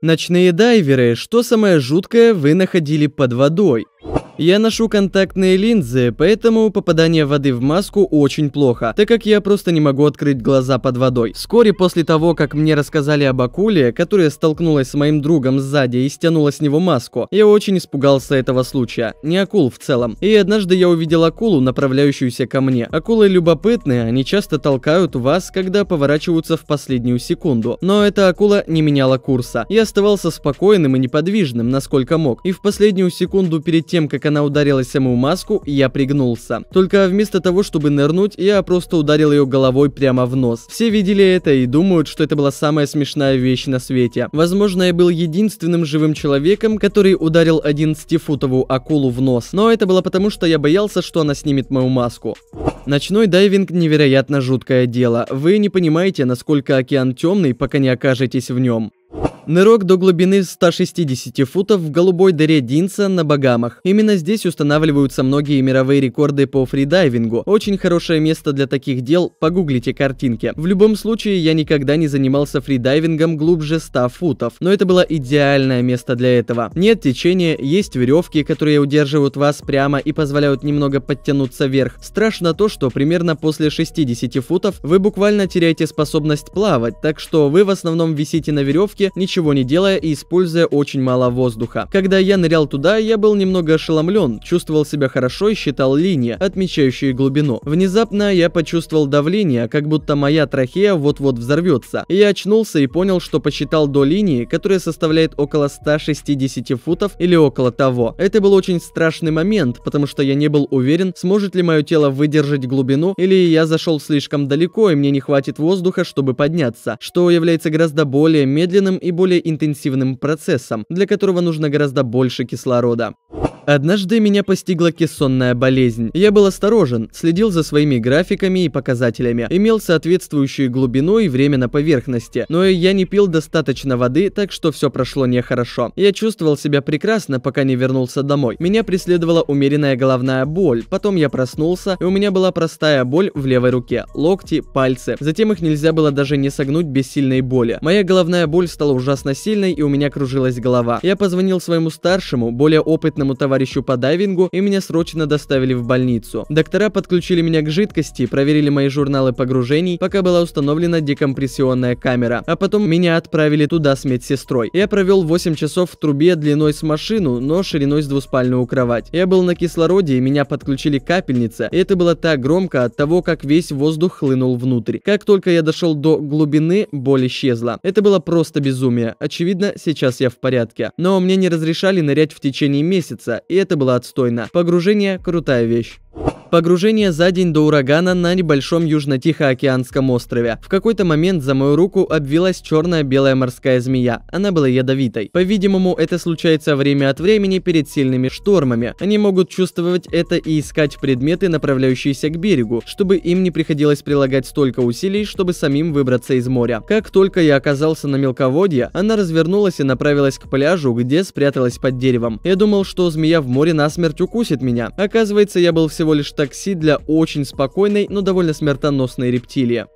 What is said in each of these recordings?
Ночные дайверы, что самое жуткое вы находили под водой? Я ношу контактные линзы, поэтому попадание воды в маску очень плохо, так как я просто не могу открыть глаза под водой. Вскоре после того, как мне рассказали об акуле, которая столкнулась с моим другом сзади и стянула с него маску, я очень испугался этого случая. Не акул в целом. И однажды я увидел акулу, направляющуюся ко мне. Акулы любопытные, они часто толкают вас, когда поворачиваются в последнюю секунду. Но эта акула не меняла курса. Я оставался спокойным и неподвижным, насколько мог. И в последнюю секунду перед тем, как она ударилась ему в маску, я пригнулся. Только вместо того, чтобы нырнуть, я просто ударил ее головой прямо в нос. Все видели это и думают, что это была самая смешная вещь на свете. Возможно, я был единственным живым человеком, который ударил 11-футовую акулу в нос, но это было потому, что я боялся, что она снимет мою маску. Ночной дайвинг невероятно жуткое дело. Вы не понимаете, насколько океан темный, пока не окажетесь в нем. Нырок до глубины 160 футов в голубой дыре Динса на Багамах. Именно здесь устанавливаются многие мировые рекорды по фридайвингу. Очень хорошее место для таких дел, погуглите картинки. В любом случае, я никогда не занимался фридайвингом глубже 100 футов, но это было идеальное место для этого. Нет течения, есть веревки, которые удерживают вас прямо и позволяют немного подтянуться вверх. Страшно то, что примерно после 60 футов вы буквально теряете способность плавать, так что вы в основном висите на веревке, ничего ничего не делая и используя очень мало воздуха. Когда я нырял туда, я был немного ошеломлен, чувствовал себя хорошо и считал линии, отмечающие глубину. Внезапно я почувствовал давление, как будто моя трахея вот-вот взорвется. Я очнулся и понял, что посчитал до линии, которая составляет около 160 футов или около того. Это был очень страшный момент, потому что я не был уверен, сможет ли мое тело выдержать глубину, или я зашел слишком далеко и мне не хватит воздуха, чтобы подняться, что является гораздо более медленным и более более интенсивным процессом, для которого нужно гораздо больше кислорода. Однажды меня постигла кессонная болезнь. Я был осторожен, следил за своими графиками и показателями, имел соответствующую глубину и время на поверхности, но я не пил достаточно воды, так что все прошло нехорошо. Я чувствовал себя прекрасно, пока не вернулся домой. Меня преследовала умеренная головная боль, потом я проснулся, и у меня была простая боль в левой руке, локти, пальцы. Затем их нельзя было даже не согнуть без сильной боли. Моя головная боль стала ужасно сильной, и у меня кружилась голова. Я позвонил своему старшему, более опытному товарищу, товарищу по дайвингу, и меня срочно доставили в больницу. Доктора подключили меня к жидкости, проверили мои журналы погружений, пока была установлена декомпрессионная камера. А потом меня отправили туда с медсестрой. Я провел 8 часов в трубе длиной с машину, но шириной с двуспальную кровать. Я был на кислороде, и меня подключили к капельнице, и это было так громко от того, как весь воздух хлынул внутрь. Как только я дошел до глубины, боль исчезла. Это было просто безумие. Очевидно, сейчас я в порядке. Но мне не разрешали нырять в течение месяца, и это было отстойно. Погружение – крутая вещь. Погружение за день до урагана на небольшом Южно-Тихоокеанском острове. В какой-то момент за мою руку обвилась черная белая морская змея. Она была ядовитой. По-видимому, это случается время от времени перед сильными штормами. Они могут чувствовать это и искать предметы, направляющиеся к берегу, чтобы им не приходилось прилагать столько усилий, чтобы самим выбраться из моря. Как только я оказался на мелководье, она развернулась и направилась к пляжу, где спряталась под деревом. Я думал, что змея в море насмерть укусит меня. Оказывается, я был всего лишь такси для очень спокойной, но довольно смертоносной рептилии.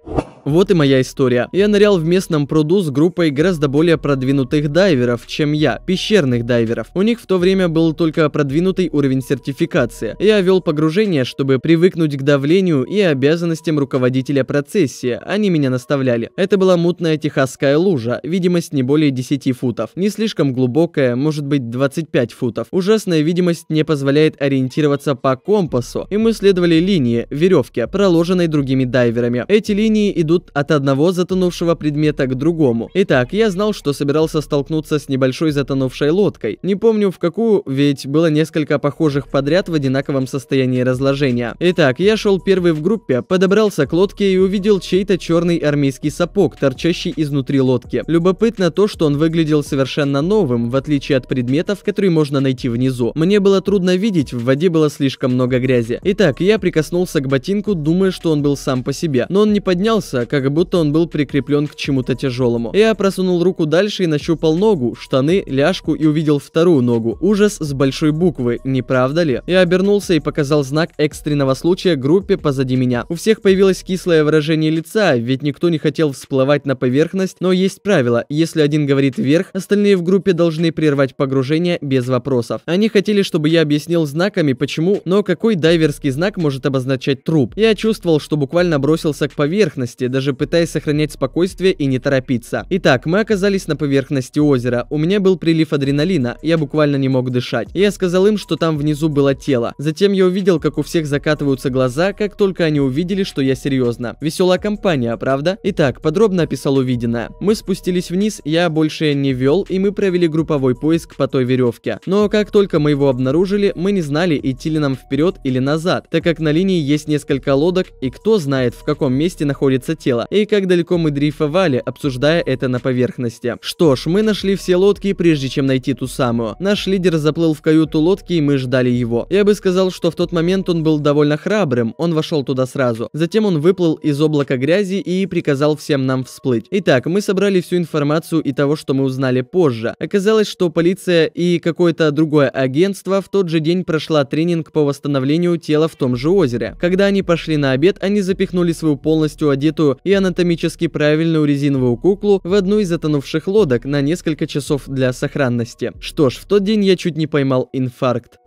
Вот и моя история. Я нырял в местном пруду с группой гораздо более продвинутых дайверов, чем я, пещерных дайверов. У них в то время был только продвинутый уровень сертификации. Я вел погружение, чтобы привыкнуть к давлению и обязанностям руководителя процессии. Они меня наставляли. Это была мутная техасская лужа, видимость не более 10 футов. Не слишком глубокая, может быть 25 футов. Ужасная видимость не позволяет ориентироваться по компасу, и мы следовали линии, веревке, проложенной другими дайверами. Эти линии идут идут от одного затонувшего предмета к другому. Итак, я знал, что собирался столкнуться с небольшой затонувшей лодкой. Не помню в какую, ведь было несколько похожих подряд в одинаковом состоянии разложения. Итак, я шел первый в группе, подобрался к лодке и увидел чей-то черный армейский сапог, торчащий изнутри лодки. Любопытно то, что он выглядел совершенно новым, в отличие от предметов, которые можно найти внизу. Мне было трудно видеть, в воде было слишком много грязи. Итак, я прикоснулся к ботинку, думая, что он был сам по себе. Но он не поднялся, как будто он был прикреплен к чему-то тяжелому. Я просунул руку дальше и нащупал ногу, штаны, ляжку и увидел вторую ногу. Ужас с большой буквы, не правда ли? Я обернулся и показал знак экстренного случая группе позади меня. У всех появилось кислое выражение лица, ведь никто не хотел всплывать на поверхность, но есть правило, если один говорит вверх, остальные в группе должны прервать погружение без вопросов. Они хотели, чтобы я объяснил знаками почему, но какой дайверский знак может обозначать труп? Я чувствовал, что буквально бросился к поверхности, даже пытаясь сохранять спокойствие и не торопиться. Итак, мы оказались на поверхности озера. У меня был прилив адреналина, я буквально не мог дышать. я сказал им, что там внизу было тело. Затем я увидел, как у всех закатываются глаза, как только они увидели, что я серьезно. Веселая компания, правда? Итак, подробно описал увиденное. Мы спустились вниз, я больше не вел, и мы провели групповой поиск по той веревке. Но как только мы его обнаружили, мы не знали, идти ли нам вперед или назад, так как на линии есть несколько лодок, и кто знает, в каком месте находится тела, и как далеко мы дрейфовали, обсуждая это на поверхности. Что ж, мы нашли все лодки, прежде чем найти ту самую. Наш лидер заплыл в каюту лодки, и мы ждали его. Я бы сказал, что в тот момент он был довольно храбрым, он вошел туда сразу. Затем он выплыл из облака грязи и приказал всем нам всплыть. Итак, мы собрали всю информацию и того, что мы узнали позже. Оказалось, что полиция и какое-то другое агентство в тот же день прошла тренинг по восстановлению тела в том же озере. Когда они пошли на обед, они запихнули свою полностью одетую и анатомически правильную резиновую куклу в одну из затонувших лодок на несколько часов для сохранности. Что ж, в тот день я чуть не поймал инфаркт.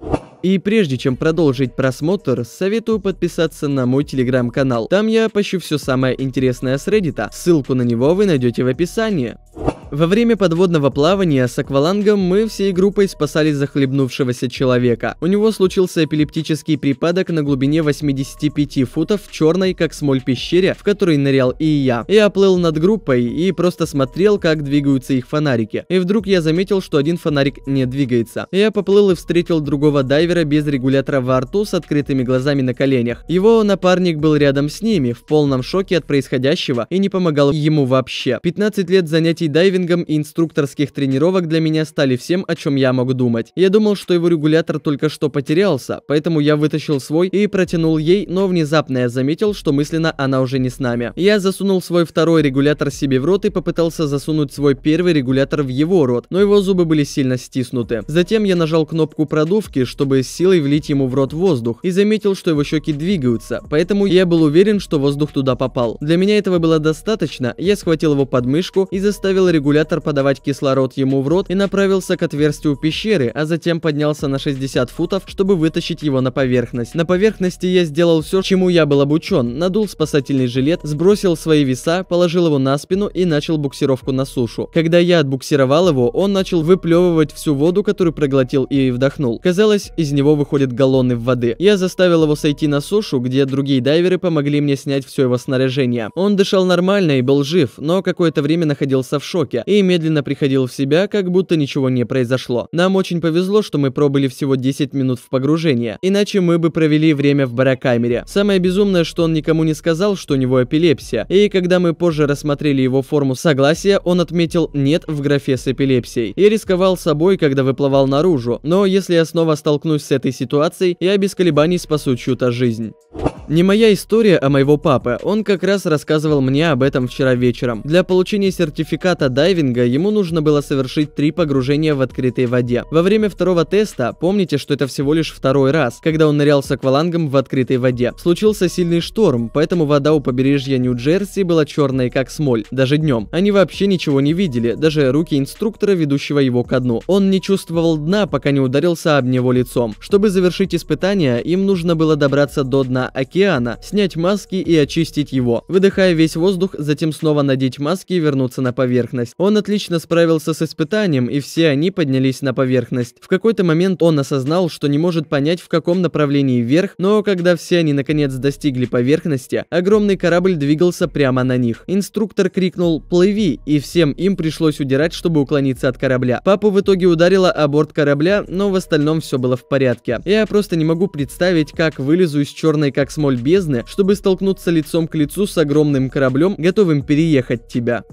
И прежде чем продолжить просмотр, советую подписаться на мой телеграм-канал. Там я пощу все самое интересное с Reddit. А ссылку на него вы найдете в описании. Во время подводного плавания с аквалангом мы всей группой спасали захлебнувшегося человека. У него случился эпилептический припадок на глубине 85 футов в черной, как смоль пещере, в которой нырял и я. Я плыл над группой и просто смотрел, как двигаются их фонарики. И вдруг я заметил, что один фонарик не двигается. Я поплыл и встретил другого дайвера без регулятора во рту с открытыми глазами на коленях. Его напарник был рядом с ними, в полном шоке от происходящего и не помогал ему вообще. 15 лет занятий дайвингом боулингом и инструкторских тренировок для меня стали всем, о чем я мог думать. Я думал, что его регулятор только что потерялся, поэтому я вытащил свой и протянул ей, но внезапно я заметил, что мысленно она уже не с нами. Я засунул свой второй регулятор себе в рот и попытался засунуть свой первый регулятор в его рот, но его зубы были сильно стиснуты. Затем я нажал кнопку продувки, чтобы с силой влить ему в рот воздух, и заметил, что его щеки двигаются, поэтому я был уверен, что воздух туда попал. Для меня этого было достаточно, я схватил его подмышку и заставил регулятор регулятор подавать кислород ему в рот и направился к отверстию пещеры, а затем поднялся на 60 футов, чтобы вытащить его на поверхность. На поверхности я сделал все, чему я был обучен, надул спасательный жилет, сбросил свои веса, положил его на спину и начал буксировку на сушу. Когда я отбуксировал его, он начал выплевывать всю воду, которую проглотил и вдохнул. Казалось, из него выходят галлоны воды. Я заставил его сойти на сушу, где другие дайверы помогли мне снять все его снаряжение. Он дышал нормально и был жив, но какое-то время находился в шоке порядке, и медленно приходил в себя, как будто ничего не произошло. Нам очень повезло, что мы пробыли всего 10 минут в погружении, иначе мы бы провели время в барокамере. Самое безумное, что он никому не сказал, что у него эпилепсия, и когда мы позже рассмотрели его форму согласия, он отметил «нет» в графе с эпилепсией Я рисковал собой, когда выплывал наружу, но если я снова столкнусь с этой ситуацией, я без колебаний спасу чью-то жизнь. Не моя история, а моего папы. Он как раз рассказывал мне об этом вчера вечером. Для получения сертификата дайвинга ему нужно было совершить три погружения в открытой воде. Во время второго теста, помните, что это всего лишь второй раз, когда он нырял с аквалангом в открытой воде. Случился сильный шторм, поэтому вода у побережья Нью-Джерси была черной как смоль, даже днем. Они вообще ничего не видели, даже руки инструктора, ведущего его ко дну. Он не чувствовал дна, пока не ударился об него лицом. Чтобы завершить испытание, им нужно было добраться до дна океана океана, снять маски и очистить его, выдыхая весь воздух, затем снова надеть маски и вернуться на поверхность. Он отлично справился с испытанием, и все они поднялись на поверхность. В какой-то момент он осознал, что не может понять, в каком направлении вверх, но когда все они наконец достигли поверхности, огромный корабль двигался прямо на них. Инструктор крикнул «Плыви!» и всем им пришлось удирать, чтобы уклониться от корабля. Папу в итоге ударило о борт корабля, но в остальном все было в порядке. Я просто не могу представить, как вылезу из черной как смог бездны, чтобы столкнуться лицом к лицу с огромным кораблем, готовым переехать тебя.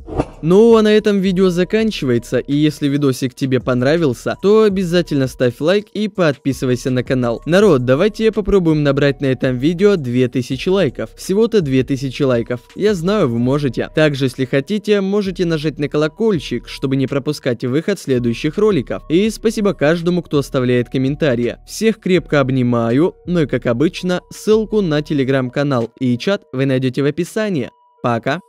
Ну а на этом видео заканчивается, и если видосик тебе понравился, то обязательно ставь лайк и подписывайся на канал. Народ, давайте попробуем набрать на этом видео 2000 лайков. Всего-то 2000 лайков. Я знаю, вы можете. Также, если хотите, можете нажать на колокольчик, чтобы не пропускать выход следующих роликов. И спасибо каждому, кто оставляет комментарии. Всех крепко обнимаю, ну и как обычно, ссылку на телеграм-канал и чат вы найдете в описании. Пока!